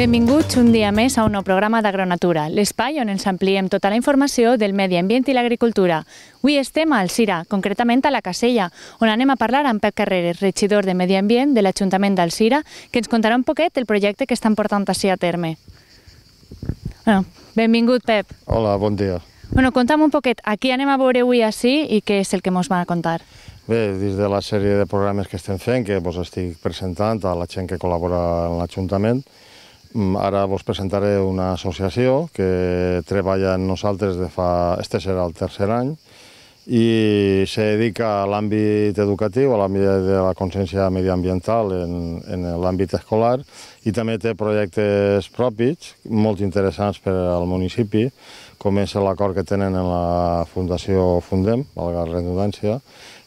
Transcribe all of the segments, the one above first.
Benvinguts un dia més a un nou programa d'Agronatura, l'espai on ens ampliem tota la informació del medi ambient i l'agricultura. Avui estem a Cira, concretament a la Casella, on anem a parlar amb Pep Carreres, regidor de Medi Ambient de l'Ajuntament Cira, que ens contarà un poquet el projecte que estan portant així a terme. benvingut, Pep. Hola, bon dia. Bueno, conta'm un poquet, aquí anem a veure avui així i què és el que ens van a contar. Bé, des de la sèrie de programes que estem fent, que vos estic presentant a la gent que col·labora en l'Ajuntament, Mm, ara vos presentaré una associació que treballa amb nosaltres de fa... Este serà el tercer any i se dedica a l'àmbit educatiu, a l'àmbit de la consciència mediambiental en, en l'àmbit escolar i també té projectes propis molt interessants per al municipi, com és l'acord que tenen en la Fundació Fundem, valga la redundància,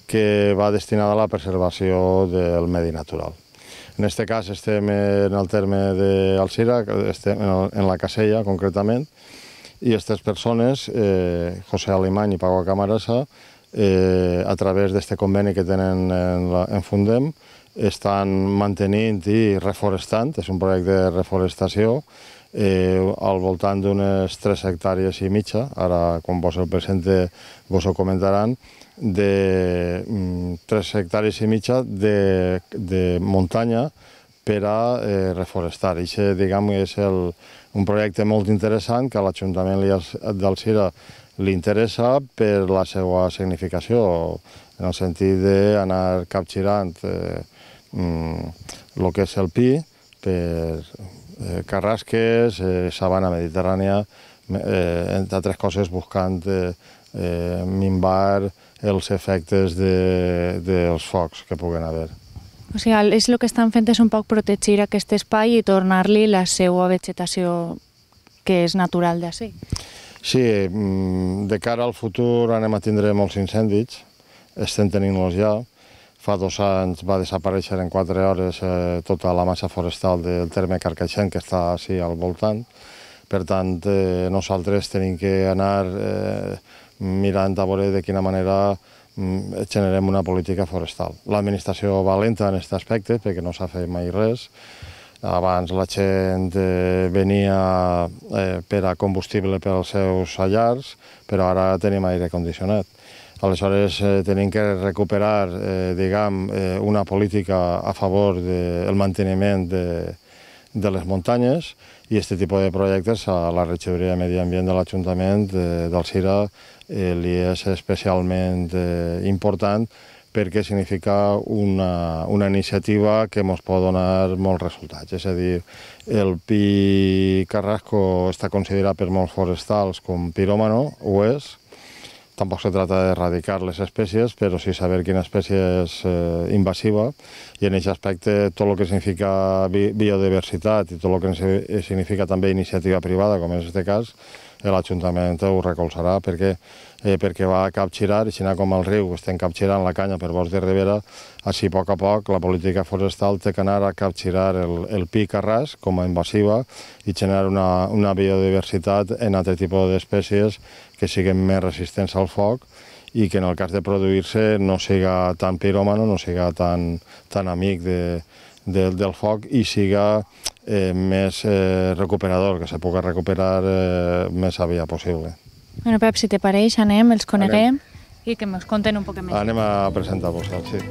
que va destinada a la preservació del medi natural. En aquest cas estem en el terme d'Alcira, estem en la Casella concretament, i aquestes persones, eh, José Alemany i Pago Camarasa, eh, a través d'aquest conveni que tenen en, en Fundem, estan mantenint i reforestant, és un projecte de reforestació, eh, al voltant d'unes 3 hectàrees i mitja, ara quan vos el presente vos ho comentaran, de 3 mm, hectàrees i mitja de, de muntanya per a eh, reforestar. Això, diguem, és el, un projecte molt interessant que a l'Ajuntament d'Alcira li interessa per la seva significació, en el sentit d'anar capgirant eh, el mm, que és el pi per, Eh, carrasques, eh, sabana mediterrània, eh, entre altres coses buscant eh, eh, minvar els efectes de, dels focs que puguen haver. O sigui, és el que estan fent és un poc protegir aquest espai i tornar-li la seva vegetació que és natural d'ací. Sí, mm, de cara al futur anem a tindre molts incendis, estem tenint-los ja, Fa dos anys va desaparèixer en quatre hores eh, tota la massa forestal del terme Carcaixent, que està així al voltant. Per tant, eh, nosaltres tenim que anar eh, mirant a veure de quina manera mm, generem una política forestal. L'administració va lenta en aquest aspecte perquè no s'ha fet mai res. Abans la gent eh, venia eh, per a combustible per als seus allars, però ara tenim aire condicionat Aleshores, eh, tenim que recuperar, eh, diguem, eh, una política a favor del de, manteniment de, de les muntanyes i aquest tipus de projectes a la regidoria de Medi Ambient de l'Ajuntament eh, Cira eh, li és especialment eh, important perquè significa una, una iniciativa que ens pot donar molts resultats. És a dir, el pi carrasco està considerat per molts forestals com piròmano, ho és, Tampoc se trata d'erradicar les espècies, però sí saber quina espècie és eh, invasiva i en aquest aspecte tot el que significa biodiversitat i tot el que significa també iniciativa privada, com en aquest cas, l'Ajuntament ho recolzarà perquè, eh, perquè va capgirar, i si com el riu estem capgirant la canya per bosc de ribera, així a poc a poc la política forestal té que anar a capgirar el, el a ras com a invasiva i generar una, una biodiversitat en altre tipus d'espècies que siguin més resistents al foc i que en el cas de produir-se no siga tan piròmano, no siga tan, tan amic de, del, del foc i siga eh, més eh, recuperador, que se pugui recuperar eh, més aviat possible. Bueno, Pep, si te pareix, anem, els coneguem anem. i que ens conten un poc més. Anem a presentar-vos, sí.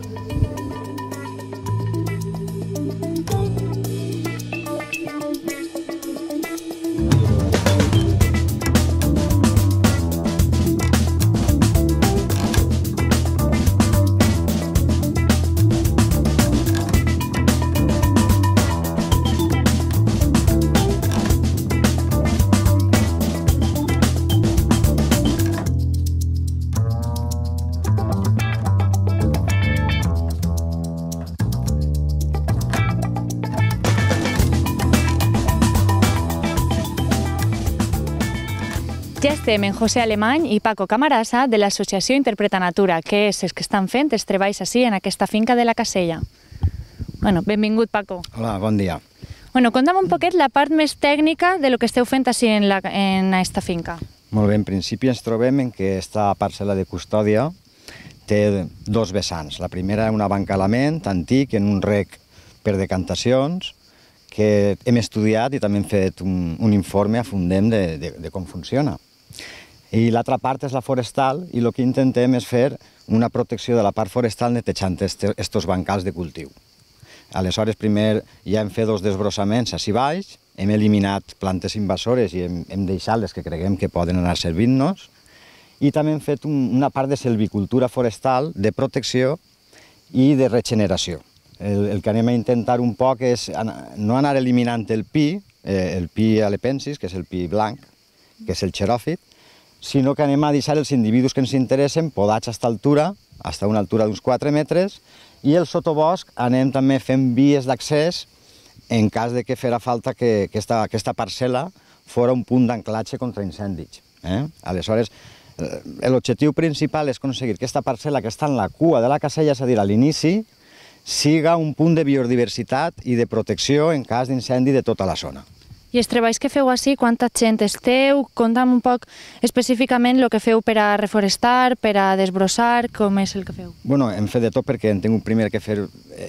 estem en José Alemany i Paco Camarasa de l'associació Interpreta Natura, que és els que estan fent els treballs així en aquesta finca de la Casella. Bueno, benvingut, Paco. Hola, bon dia. Bueno, conta'm un poquet la part més tècnica de lo que esteu fent així en, la, en aquesta finca. Molt bé, en principi ens trobem en que esta parcel·la de custòdia té dos vessants. La primera, un abancalament antic en un rec per decantacions, que hem estudiat i també hem fet un, un informe a Fundem de, de, de com funciona. I l'altra part és la forestal i el que intentem és fer una protecció de la part forestal netejant aquests bancals de cultiu. Aleshores, primer ja hem fet dos desbrossaments així baix, hem eliminat plantes invasores i hem, hem deixat les que creguem que poden anar servint-nos, i també hem fet un, una part de selvicultura forestal, de protecció i de regeneració. El, el que anem a intentar un poc és anar, no anar eliminant el pi, eh, el pi alepensis, que és el pi blanc, que és el xeròfit, sinó que anem a deixar els individus que ens interessen podats a esta altura, fins a una altura d'uns 4 metres, i el sotobosc anem també fent vies d'accés en cas de que fera falta que, que aquesta, aquesta parcel·la fora un punt d'anclatge contra incendis. Eh? Aleshores, eh, l'objectiu principal és aconseguir que aquesta parcel·la que està en la cua de la casella, és a dir, a l'inici, siga un punt de biodiversitat i de protecció en cas d'incendi de tota la zona. I els treballs que feu així, quanta gent esteu? Conta'm un poc específicament el que feu per a reforestar, per a desbrossar, com és el que feu? Bueno, hem fet de tot perquè tinc un primer que fer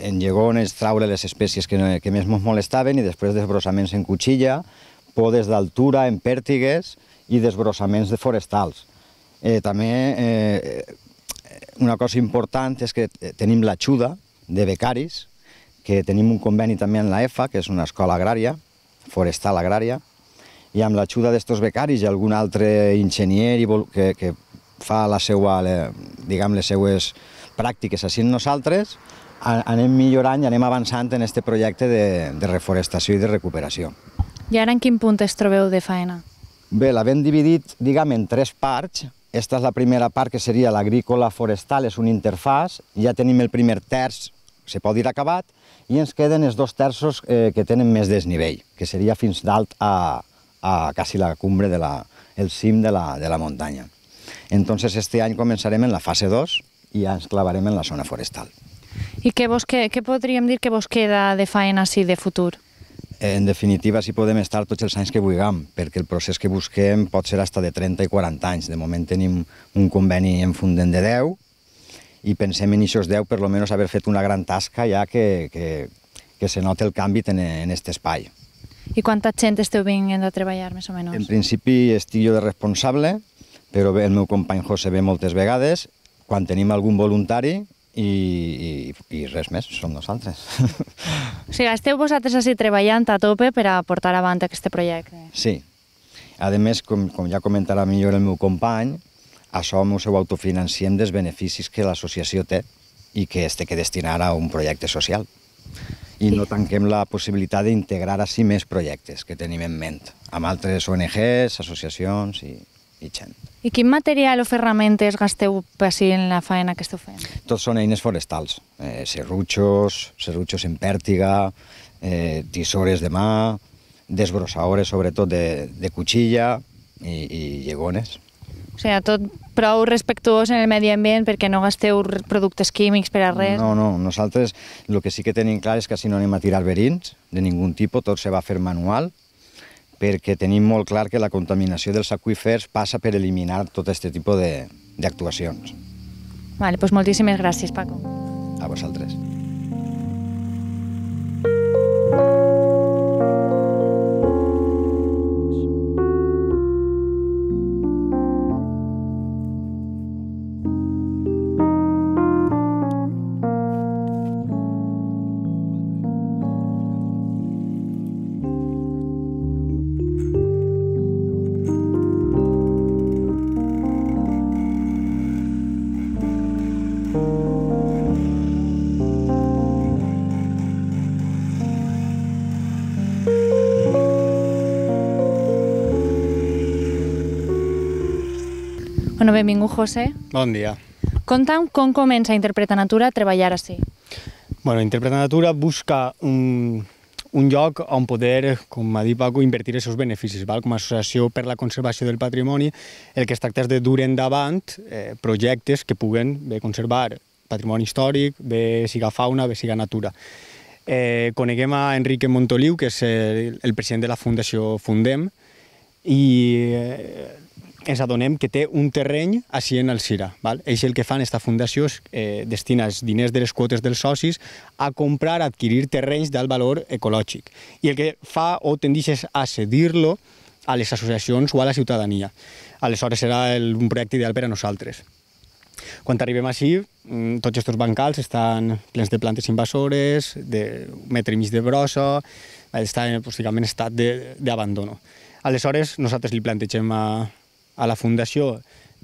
en llegones, traure les espècies que, que més ens molestaven i després desbrossaments en cuchilla, podes d'altura, en pèrtigues i desbrossaments de forestals. Eh, també eh, una cosa important és que eh, tenim l'ajuda de becaris, que tenim un conveni també amb la EFA, que és una escola agrària, forestal agrària, i amb l'ajuda d'estos becaris i algun altre enginyer que, que fa la seva, le, diguem, les seues pràctiques així nosaltres, anem millorant i anem avançant en aquest projecte de, de reforestació i de recuperació. I ara en quin punt es trobeu de faena? Bé, l'havem dividit, diguem, en tres parts. Aquesta és la primera part, que seria l'agrícola forestal, és un interfàs. Ja tenim el primer terç, se pot dir acabat, i ens queden els dos terços eh, que tenen més desnivell, que seria fins dalt a, a quasi la cumbre, de la, el cim de la, de la muntanya. Entonces, este any començarem en la fase 2 i ja ens clavarem en la zona forestal. I què, vos, què, què podríem dir que vos queda de faena així de futur? En definitiva, si podem estar tots els anys que vulguem, perquè el procés que busquem pot ser hasta de 30 i 40 anys. De moment tenim un conveni en fundent de 10, i pensem en es 10 per almenys haver fet una gran tasca ja que, que, que se nota el canvi en aquest espai. I quanta gent esteu vinguent a treballar, més o menys? En principi estic jo de responsable, però el meu company José ve moltes vegades, quan tenim algun voluntari i, i, i res més, som nosaltres. O sigui, esteu vosaltres així treballant a tope per a portar avant aquest projecte. Sí. A més, com, com ja comentarà millor el meu company, això m'ho seu autofinanciem dels beneficis que l'associació té i que es té que destinar a un projecte social. I no tanquem la possibilitat d'integrar així més projectes que tenim en ment, amb altres ONGs, associacions i, i gent. I quin material o ferramentes gasteu per si en la feina que esteu fent? Tots són eines forestals, eh, serrutxos, serrutxos en pèrtiga, eh, tisores de mà, desbrossadores sobretot de, de cuchilla i, i llegones. O sigui, tot prou respectuós en el medi ambient perquè no gasteu productes químics per a res. No, no, nosaltres el que sí que tenim clar és que si no anem a tirar verins de ningú tipus, tot se va fer manual, perquè tenim molt clar que la contaminació dels aqüífers passa per eliminar tot aquest tipus d'actuacions. Vale, doncs moltíssimes gràcies, Paco. A vosaltres. Bueno, benvingut, José. Bon dia. Conta'm com comença Interpreta Natura a treballar així. Bueno, Interpreta Natura busca un, un lloc on poder, com ha dit Paco, invertir els seus beneficis. Val? Com a associació per la conservació del patrimoni, el que es tracta és de dur endavant eh, projectes que puguen bé conservar patrimoni històric, bé siga fauna, bé siga natura. Eh, coneguem a Enrique Montoliu, que és el, el president de la Fundació Fundem, i eh, ens adonem que té un terreny a Sien al Sira. Val? Ells el que fan, aquesta fundació, és, eh, destina els diners de les quotes dels socis a comprar, a adquirir terrenys d'alt valor ecològic. I el que fa o tendeix és a cedir-lo a les associacions o a la ciutadania. Aleshores serà el, un projecte ideal per a nosaltres. Quan arribem així, mm, tots aquests bancals estan plens de plantes invasores, de metre i mig de brossa, estan en pràcticament estat d'abandono. Aleshores, nosaltres li plantegem a, a la Fundació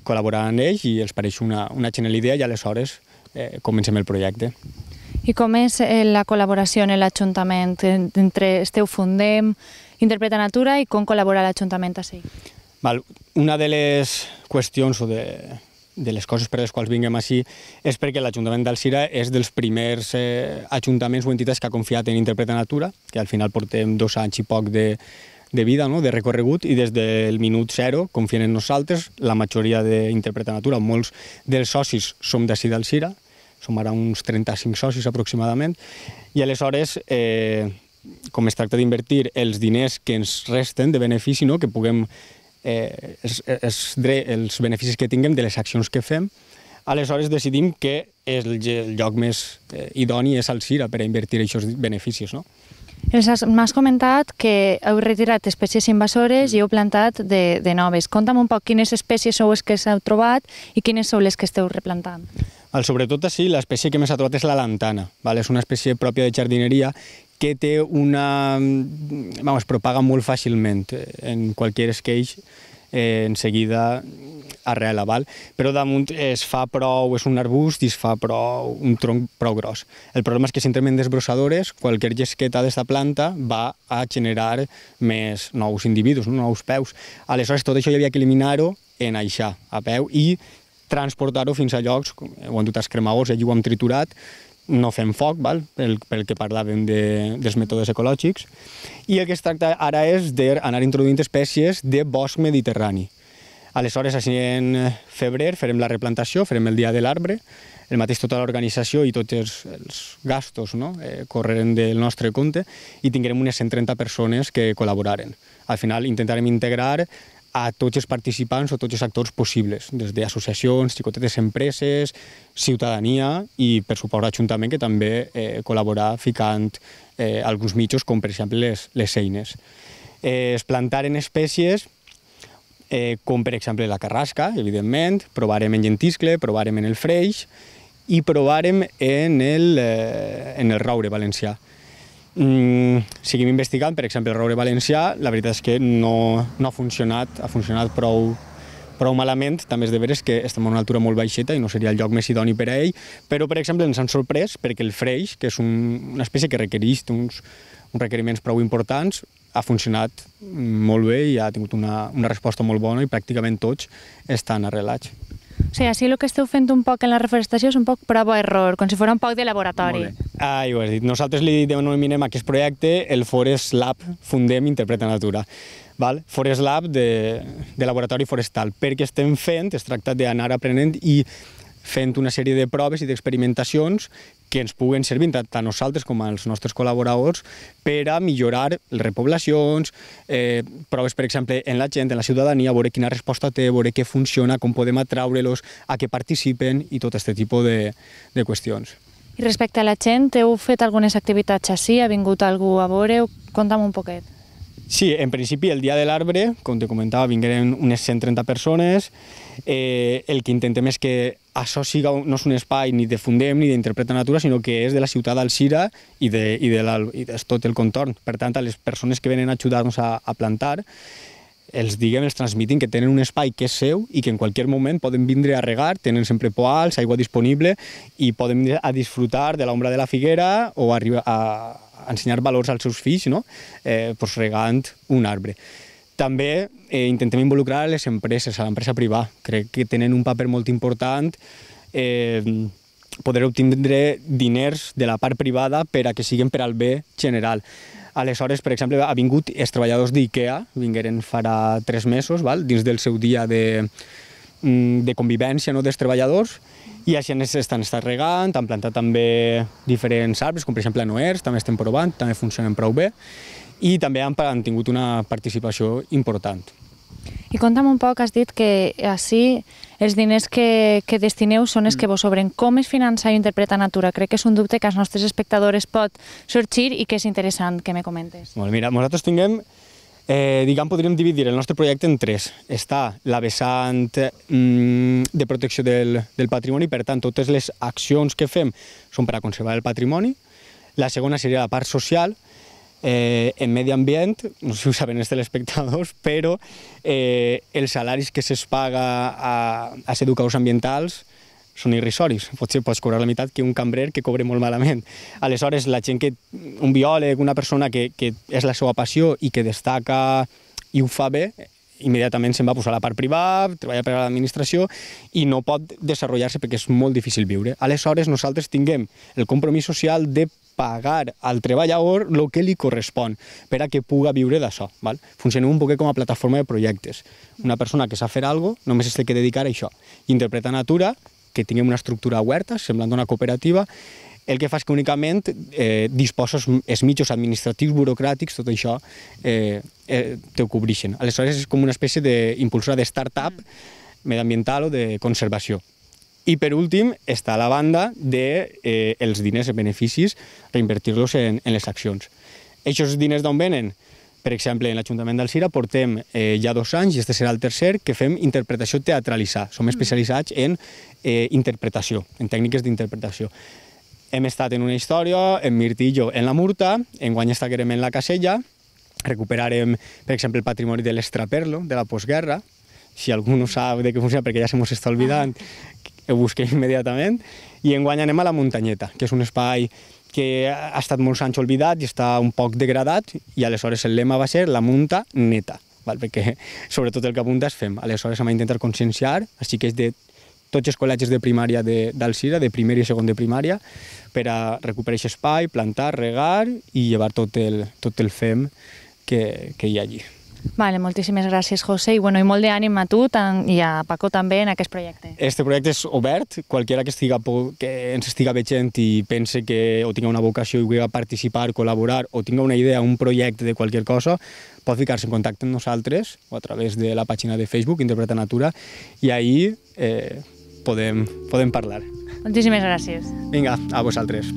amb ells i els pareix una, una genial idea i aleshores eh, comencem el projecte. I com és eh, la col·laboració en l'Ajuntament? Entre Esteu Fundem, Interpreta Natura i com col·labora l'Ajuntament així? Val, una de les qüestions o de, de les coses per les quals vinguem així és perquè l'Ajuntament d'Alcira és dels primers eh, ajuntaments o entitats que ha confiat en Interpreta Natura, que al final portem dos anys i poc de, de vida, no? de recorregut, i des del minut zero confien en nosaltres, la majoria d'Interpreta Natura, molts dels socis som d'ací Cira, som ara uns 35 socis aproximadament, i aleshores, eh, com es tracta d'invertir els diners que ens resten de benefici, no? que puguem, eh, els, els, els beneficis que tinguem de les accions que fem, aleshores decidim que el, el lloc més eh, idoni és Cira per a invertir aquests beneficis. No? Ens has comentat que heu retirat espècies invasores i heu plantat de, de noves. Conta'm un poc quines espècies sou les que s'heu trobat i quines són les que esteu replantant. El, sobretot així, l'espècie que més ha trobat és la lantana. Val? És una espècie pròpia de jardineria que té una... Mm, vamos, propaga molt fàcilment eh, en qualsevol esqueix eh, en seguida a val? però damunt es fa prou, és un arbust i es fa prou, un tronc prou gros. El problema és que si entrem en desbrossadores, qualsevol llesqueta d'esta planta va a generar més nous individus, no? nous peus. Aleshores, tot això hi havia que eliminar-ho en aixar a peu i transportar-ho fins a llocs, ho han dut als cremaors, allí ho hem triturat, no fem foc, val? Pel, pel que parlàvem de, dels mètodes ecològics, i el que es tracta ara és d'anar introduint espècies de bosc mediterrani. Aleshores, així en febrer farem la replantació, farem el dia de l'arbre, el mateix tota l'organització i tots els, els gastos no? eh, correrem del nostre compte i tindrem unes 130 persones que col·laboraren. Al final intentarem integrar a tots els participants o tots els actors possibles, des d'associacions, xicotetes empreses, ciutadania i, per suport, l'Ajuntament, que també eh, col·laborà ficant eh, alguns mitjos, com per exemple les, les eines. Eh, es plantaren espècies eh, com per exemple la carrasca, evidentment, provarem en gentiscle, provarem en el freix i provarem en el, eh, en el raure valencià mm, seguim investigant, per exemple, el roure valencià, la veritat és que no, no ha funcionat, ha funcionat prou, prou malament, també és de veres que estem a una altura molt baixeta i no seria el lloc més idoni per a ell, però, per exemple, ens han sorprès perquè el freix, que és un, una espècie que requereix uns, uns requeriments prou importants, ha funcionat mm, molt bé i ha tingut una, una resposta molt bona i pràcticament tots estan arrelats. O sigui, així el que esteu fent un poc en la reforestació és un poc prova-error, com si fos un poc de laboratori. Ah, ho has dit. Nosaltres li denominem aquest projecte el Forest Lab Fundem Interpreta Natura. Val? Forest Lab de, de laboratori forestal, perquè estem fent, es tracta d'anar aprenent i fent una sèrie de proves i d'experimentacions que ens puguen servir tant a nosaltres com als nostres col·laboradors per a millorar les repoblacions, eh, proves, per exemple, en la gent, en la ciutadania, veure quina resposta té, veure què funciona, com podem atraure-los a que participen i tot aquest tipus de, de qüestions. I respecte a la gent, heu fet algunes activitats així? Ha vingut algú a veure Conta'm un poquet. Sí, en principi el dia de l'arbre, com te comentava, vingueren unes 130 persones. Eh, el que intentem és que això siga, no és un espai ni de Fundem ni d'Interpreta Natura, sinó que és de la ciutat d'Alcira i, de, i, de la, i de tot el contorn. Per tant, a les persones que venen a ajudar-nos doncs, a, a plantar, els diguem, els transmitin que tenen un espai que és seu i que en qualsevol moment poden vindre a regar, tenen sempre poals, aigua disponible i poden a disfrutar de l'ombra de la figuera o arribar a, ensenyar valors als seus fills, no? eh, pues, regant un arbre. També eh, intentem involucrar les empreses, a l'empresa privada. Crec que tenen un paper molt important eh, poder obtindre diners de la part privada per a que siguin per al bé general. Aleshores, per exemple, ha vingut els treballadors d'IKEA, vingueren farà tres mesos, val? dins del seu dia de, mm, de convivència no, dels treballadors, i així s'estan estar regant, han plantat també diferents arbres, com per exemple noers, també estem provant, també funcionen prou bé, i també han, han tingut una participació important. I conta'm un poc, has dit que així els diners que, que destineu són els que mm. vos obren. Com es finança i interpreta Natura? Crec que és un dubte que als nostres espectadors pot sorgir i que és interessant que me comentes. Bueno, mira, nosaltres tinguem Eh, diguem, podríem dividir el nostre projecte en tres. Està la vessant mm, de protecció del, del patrimoni, per tant, totes les accions que fem són per a conservar el patrimoni. La segona seria la part social, eh, en medi ambient, no sé si ho saben els telespectadors, però eh, els salaris que se'ls paga a, als educadors ambientals, són irrisoris. Potser pots cobrar la meitat que un cambrer que cobre molt malament. Aleshores, la gent que... un biòleg, una persona que, que és la seva passió i que destaca i ho fa bé, immediatament se'n va posar a la part privada, treballa per a l'administració i no pot desenvolupar-se perquè és molt difícil viure. Aleshores, nosaltres tinguem el compromís social de pagar al treballador el que li correspon per a que puga viure d'això. Funcionem un poquet com a plataforma de projectes. Una persona que sap fer alguna cosa només es té que dedicar a això. Interpreta natura, que tinguem una estructura oberta, semblant una cooperativa, el que fa és que únicament eh, disposes els mitjos administratius, burocràtics, tot això, eh, eh, te ho cobreixen. Aleshores és com una espècie d'impulsora de start-up mm. mediambiental o de conservació. I per últim està la banda dels de, eh, els diners, els beneficis, reinvertir-los en, en les accions. Aquests diners d'on venen? Per exemple, en l'Ajuntament del Cira portem eh, ja dos anys, i este serà el tercer, que fem interpretació teatralitzada. Som mm. especialitzats en eh, interpretació, en tècniques d'interpretació. Hem estat en una història, en Mirtillo en la Murta, en guany estaquerem en la Casella, recuperarem, per exemple, el patrimoni de l'Estraperlo, de la postguerra, si algú no sap de què funciona perquè ja se mos està oblidant, ho busquem immediatament, i en enguany anem a la Muntanyeta, que és un espai que ha estat molts anys oblidat i està un poc degradat, i aleshores el lema va ser la munta neta, val? perquè sobretot el que apunta és fem. Aleshores hem intentat conscienciar, així que és de tots els col·legis de primària d'Alcira, de, de primer i segon de primària, per a recuperar aquest espai, plantar, regar i llevar tot el, tot el fem que, que hi ha allí. Vale, moltíssimes gràcies, José, i, bueno, i molt d'ànim a tu tan, i a Paco també en aquest projecte. Este projecte és obert, qualsevol que, estiga, que ens estiga veient i pense que o tinga una vocació i vulgui participar, col·laborar, o tinga una idea, un projecte de qualsevol cosa, pot ficar-se en contacte amb nosaltres o a través de la pàgina de Facebook, Interpreta Natura, i ahir eh, podem, podem parlar. Moltíssimes gràcies. Vinga, a vosaltres.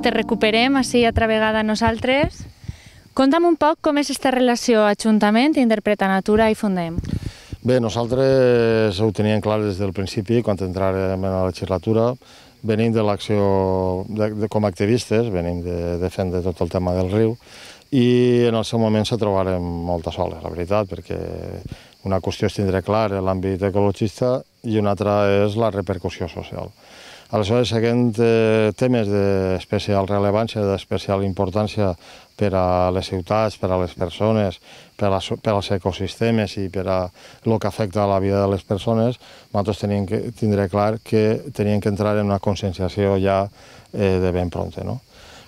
te recuperem així altra vegada nosaltres. Conta'm un poc com és aquesta relació Ajuntament, Interpreta Natura i Fundem. Bé, nosaltres ho teníem clar des del principi, quan entràrem a la legislatura, venim de l'acció com a activistes, venim de defendre tot el tema del riu, i en el seu moment se trobarem molta sola, la veritat, perquè una qüestió és tindre clar l'àmbit ecologista i una altra és la repercussió social. Aleshores, seguint eh, temes d'especial rellevància, d'especial importància per a les ciutats, per a les persones, per, a, per als ecosistemes i per a el que afecta a la vida de les persones, nosaltres tenim que tindré clar que tenien que entrar en una conscienciació ja eh, de ben pronte, no?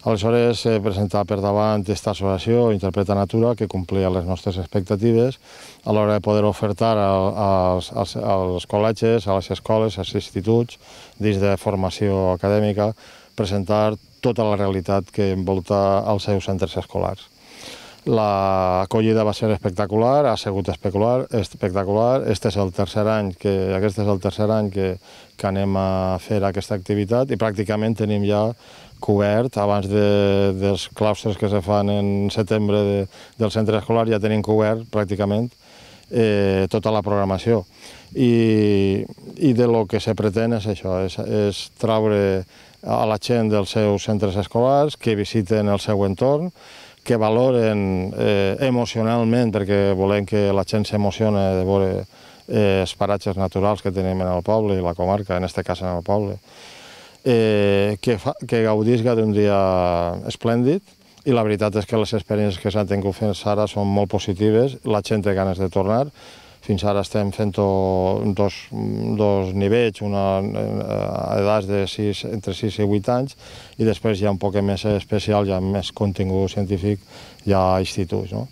Aleshores, eh, presentar per davant aquesta associació Interpreta Natura, que complia les nostres expectatives, a l'hora de poder ofertar als, als, als col·legis, a les escoles, als instituts, dins de formació acadèmica, presentar tota la realitat que envolta els seus centres escolars. L'acollida va ser espectacular, ha sigut espectacular, espectacular. Este és el tercer any que, aquest és el tercer any que, que anem a fer aquesta activitat i pràcticament tenim ja cobert, abans de, dels claustres que se fan en setembre de, del centre escolar, ja tenim cobert pràcticament eh, tota la programació. I, i de lo que se pretén és això, és, és traure a la gent dels seus centres escolars, que visiten el seu entorn, que valoren eh, emocionalment, perquè volem que la gent s'emocione de veure eh, els paratges naturals que tenim en el poble i la comarca, en aquest cas en el poble, eh, que, fa, que gaudisca d'un dia esplèndid, i la veritat és que les experiències que s'han tingut fins ara són molt positives, la gent té ganes de tornar, fins ara estem fent dos, dos nivells, una a eh, edats de 6, entre 6 i 8 anys, i després hi ha un poc més especial, ja més contingut científic, ja a instituts. No?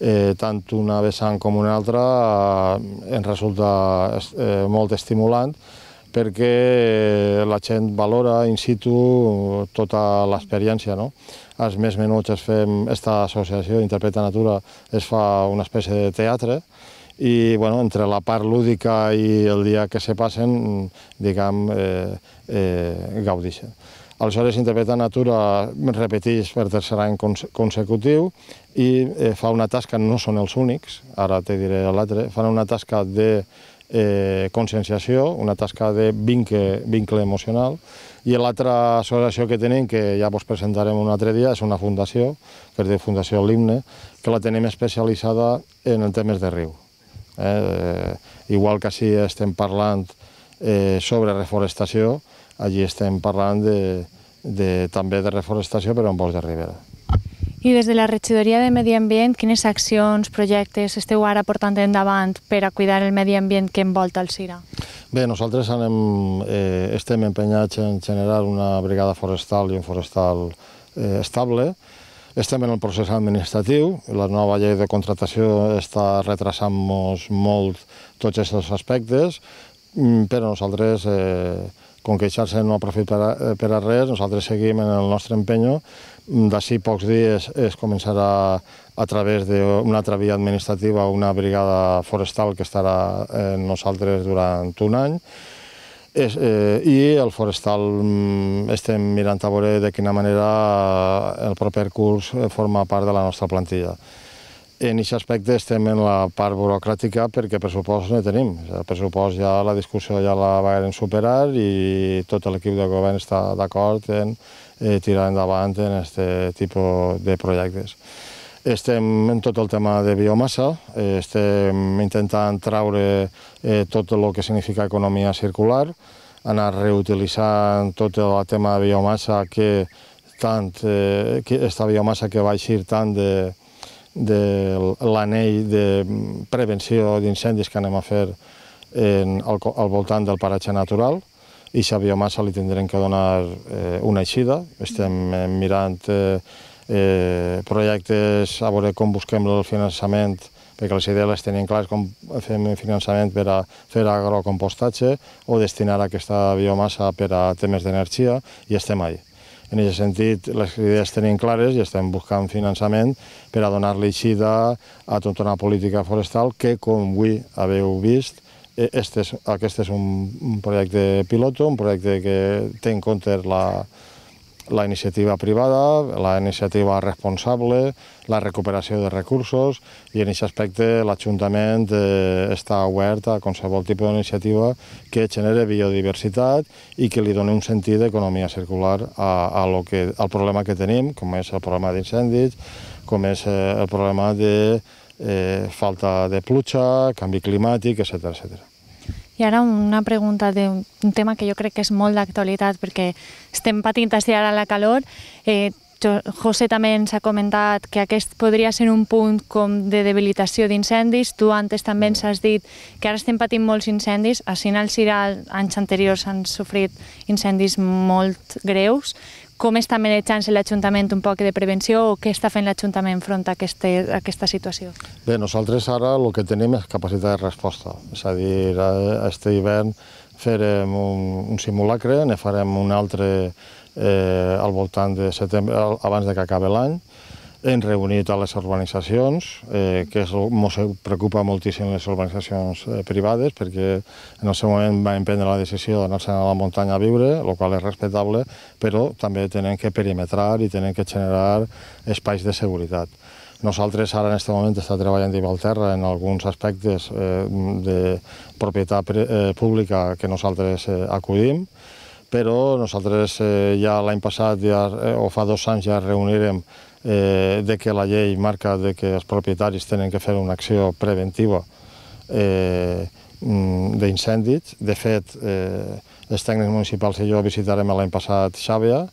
eh, tant una vessant com una altra eh, ens resulta eh, molt estimulant perquè la gent valora in situ tota l'experiència. No? Els més menuts es fem aquesta associació Interpreta Natura, es fa una espècie de teatre, i bueno, entre la part lúdica i el dia que se passen, diguem, eh, eh, gaudixen. Aleshores interpreta natura, repeteix per tercer any consecutiu i eh, fa una tasca, no són els únics, ara te diré l'altre, fan una tasca de eh, conscienciació, una tasca de vincle, vincle emocional, i l'altra associació que tenim, que ja vos presentarem un altre dia, és una fundació, que es diu Fundació Limne, que la tenim especialitzada en temes de riu. Eh? Igual que si estem parlant eh, sobre reforestació, allí estem parlant de, de, també de reforestació, però en vols de ribera. I des de la regidoria de Medi Ambient, quines accions, projectes esteu ara portant endavant per a cuidar el medi ambient que envolta el CIRA? Bé, nosaltres anem, eh, estem empenyats en generar una brigada forestal i un forestal eh, estable, estem en el procés administratiu, la nova llei de contractació està retrasant-nos molt tots aquests aspectes, mm, però nosaltres, eh, com que se no aprofita per, a, per a res, nosaltres seguim en el nostre empenyo. Mm, d'ací pocs dies es començarà a través d'una altra via administrativa una brigada forestal que estarà amb eh, nosaltres durant un any eh, I el forestal mm, estem mirant a veure de quina manera eh, el proper curs eh, forma part de la nostra plantilla. En aquest aspecte estem en la part burocràtica perquè pressupost no tenim. El pressupost ja la discussió ja la vam superar i tot l'equip de govern està d'acord en eh, tirar endavant en aquest tipus de projectes. Estem en tot el tema de biomassa, eh, estem intentant traure eh, tot el que significa economia circular, anar reutilitzant tot el tema de biomassa que tant, eh, que esta biomassa que va eixir tant de, de l'anell de prevenció d'incendis que anem a fer en, al, al voltant del paratge natural. I a biomassa li tindrem que donar eh, una eixida. Estem mirant eh, eh, projectes a veure com busquem el finançament, perquè les idees les tenim clares, com fem finançament per a fer agrocompostatge o destinar aquesta biomassa per a temes d'energia i estem ahí. En aquest sentit, les idees tenim clares i estem buscant finançament per a donar-li eixida a tota una política forestal que, com avui haveu vist, eh, este és, aquest és un, un projecte piloto, un projecte que té en compte la, la iniciativa privada, la iniciativa responsable, la recuperació de recursos i en aquest aspecte l'Ajuntament eh, està obert a qualsevol tipus d'iniciativa que genere biodiversitat i que li doni un sentit d'economia circular a, a lo que, al problema que tenim, com és el problema d'incendis, com és eh, el problema de eh, falta de pluja, canvi climàtic, etc etcètera. etcètera. I ara una pregunta d'un tema que jo crec que és molt d'actualitat perquè estem patint així ara la calor. Eh, José també ens ha comentat que aquest podria ser un punt com de debilitació d'incendis. Tu antes també ens has dit que ara estem patint molts incendis. en el Sira anys anteriors han sofrit incendis molt greus com està manejant-se l'Ajuntament un poc de prevenció o què està fent l'Ajuntament front a aquesta, a aquesta situació? Bé, nosaltres ara el que tenim és capacitat de resposta, és a dir, a este hivern farem un, un simulacre, ne farem un altre eh, al voltant de setembre, abans de que acabi l'any, hem reunit a les urbanitzacions, eh, que ens preocupa moltíssim les urbanitzacions eh, privades, perquè en el seu moment vam prendre la decisió danar se a la muntanya a viure, el qual és respectable, però també tenen que perimetrar i tenen que generar espais de seguretat. Nosaltres ara en aquest moment està treballant terra en alguns aspectes eh, de propietat eh, pública que nosaltres eh, acudim, però nosaltres eh, ja l'any passat ja, eh, o fa dos anys ja reunirem eh, de que la llei marca de que els propietaris tenen que fer una acció preventiva eh, mm, d'incendis. De fet, eh, els tècnics municipals i jo visitarem l'any passat Xàbia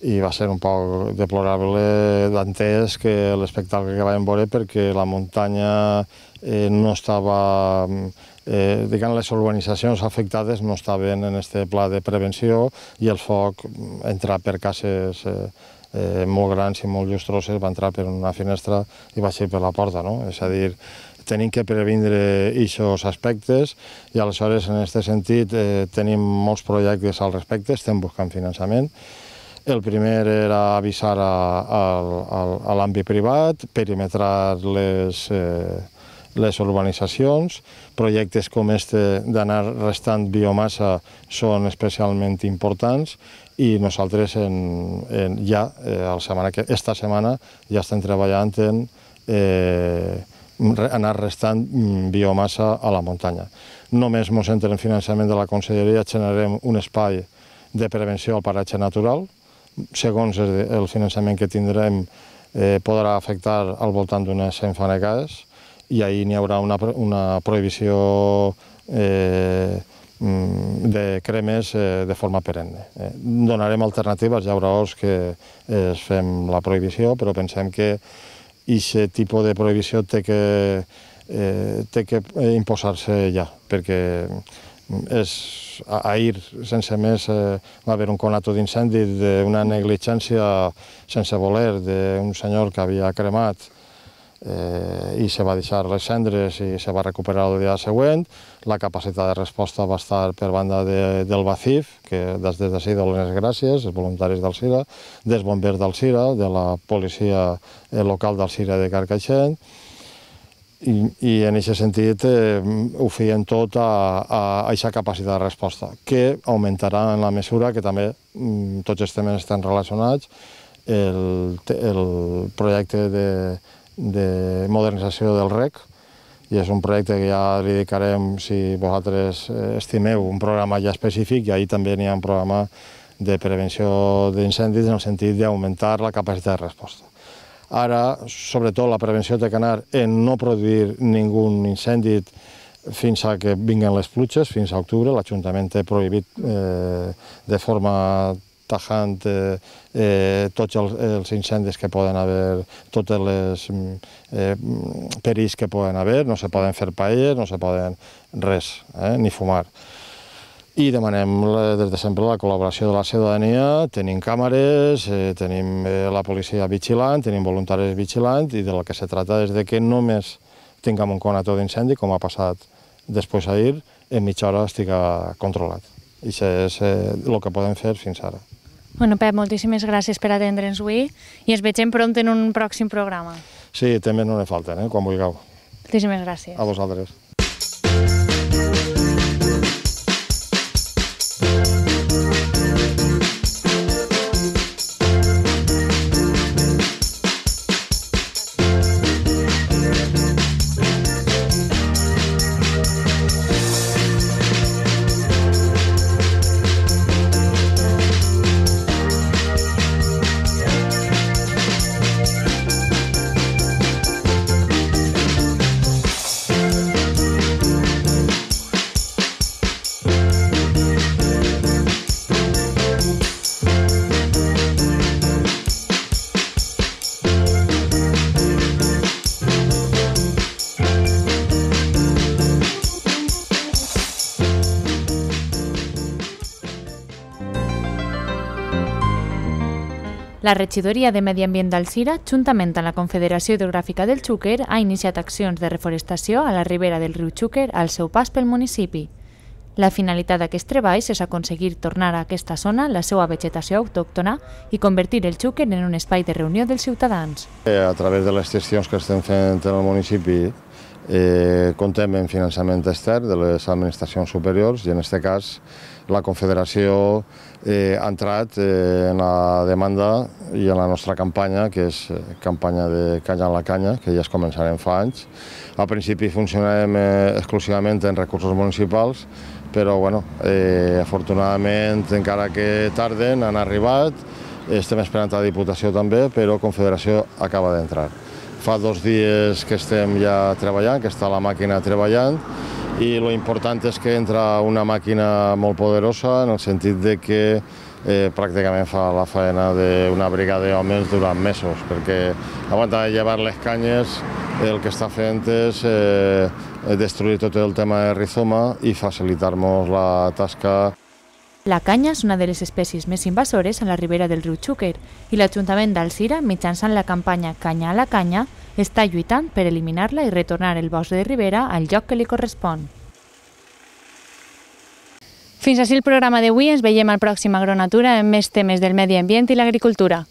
i va ser un poc deplorable d'entès que l'espectacle que vam veure perquè la muntanya eh, no estava... Eh, diguem, les urbanitzacions afectades no estaven en aquest pla de prevenció i el foc entra per cases eh, eh, molt grans i molt llustroses va entrar per una finestra i va ser per la porta, no? És a dir, tenim que previndre aquests aspectes i aleshores en aquest sentit eh, tenim molts projectes al respecte, estem buscant finançament. El primer era avisar a, a, a, a l'àmbit privat, perimetrar les, eh, les urbanitzacions. Projectes com este d'anar restant biomassa són especialment importants i nosaltres en, en, ja, eh, la setmana que, esta setmana, ja estem treballant en eh, anar restant mm, biomassa a la muntanya. Només ens entrem en finançament de la Conselleria, generarem un espai de prevenció al paratge natural, segons el finançament que tindrem eh, podrà afectar al voltant d'unes 100 fanegades i ahir n'hi haurà una, una prohibició eh, Mm, de cremes eh, de forma perenne. Eh, donarem alternatives, als haurà que eh, es fem la prohibició, però pensem que aquest tipus de prohibició té que, eh, té que imposar-se ja, perquè mm, és, ahir, sense més, eh, va haver un conato d'incendi d'una negligència sense voler d'un senyor que havia cremat eh, i se va deixar les cendres i se va recuperar el dia següent. La capacitat de resposta va estar per banda de, del BACIF, que des de d'ací donen les gràcies, els voluntaris del CIRA, dels bombers del CIRA, de la policia eh, local del CIRA de Carcaixent, i, i en aquest sentit eh, ho feien tot a, a, a aquesta capacitat de resposta, que augmentarà en la mesura que també mm, tots els temes estan relacionats, el, el projecte de, de modernització del rec i és un projecte que ja li dedicarem, si vosaltres eh, estimeu, un programa ja específic i ahir també n'hi ha un programa de prevenció d'incendis en el sentit d'augmentar la capacitat de resposta. Ara, sobretot, la prevenció té que anar en no produir ningú incendi fins a que vinguen les pluges, fins a octubre. L'Ajuntament té prohibit eh, de forma tajant eh, eh, tots els, els incendis que poden haver, tots els mm, eh, mm, perills que poden haver, no se poden fer paelles, no se poden res, eh, ni fumar. I demanem des de sempre la col·laboració de la ciutadania, tenim càmeres, eh, tenim eh, la policia vigilant, tenim voluntaris vigilants, i del que se trata és de que només tinguem un conató d'incendi, com ha passat després ahir, en mitja hora estigui controlat. I això és el eh, que podem fer fins ara. Bueno, Pep, moltíssimes gràcies per atendre'ns avui i ens vegem pront en un pròxim programa. Sí, també no ne falten, eh, quan vulgueu. Moltíssimes gràcies. A vosaltres. La regidoria de Medi Ambient d'Alcira, juntament amb la Confederació Hidrogràfica del Xúquer, ha iniciat accions de reforestació a la ribera del riu Xúquer al seu pas pel municipi. La finalitat d'aquests treballs és aconseguir tornar a aquesta zona la seva vegetació autòctona i convertir el Xúquer en un espai de reunió dels ciutadans. Eh, a través de les gestions que estem fent en el municipi Eh, comptem amb finançament extern de les administracions superiors i en aquest cas la Confederació eh, ha entrat eh, en la demanda i en la nostra campanya, que és eh, campanya de canya en la canya, que ja es començarem fa anys. Al principi funcionàvem eh, exclusivament en recursos municipals, però bueno, eh, afortunadament encara que tarden han arribat, estem esperant a la Diputació també, però Confederació acaba d'entrar. Fa dos dies que estem ja treballant, que està la màquina treballant, i lo important és que entra una màquina molt poderosa en el sentit de que eh, pràcticament fa la feina d'una brigada d'homes durant mesos, perquè aguanta de llevar les canyes el que està fent és eh, destruir tot el tema de rizoma i facilitar-nos la tasca la canya és una de les espècies més invasores a la ribera del riu Xúquer i l'Ajuntament d'Alcira, mitjançant la campanya Canya a la canya, està lluitant per eliminar-la i retornar el bosc de ribera al lloc que li correspon. Fins així el programa d'avui. Ens veiem al pròxim Agronatura amb més temes del medi ambient i l'agricultura.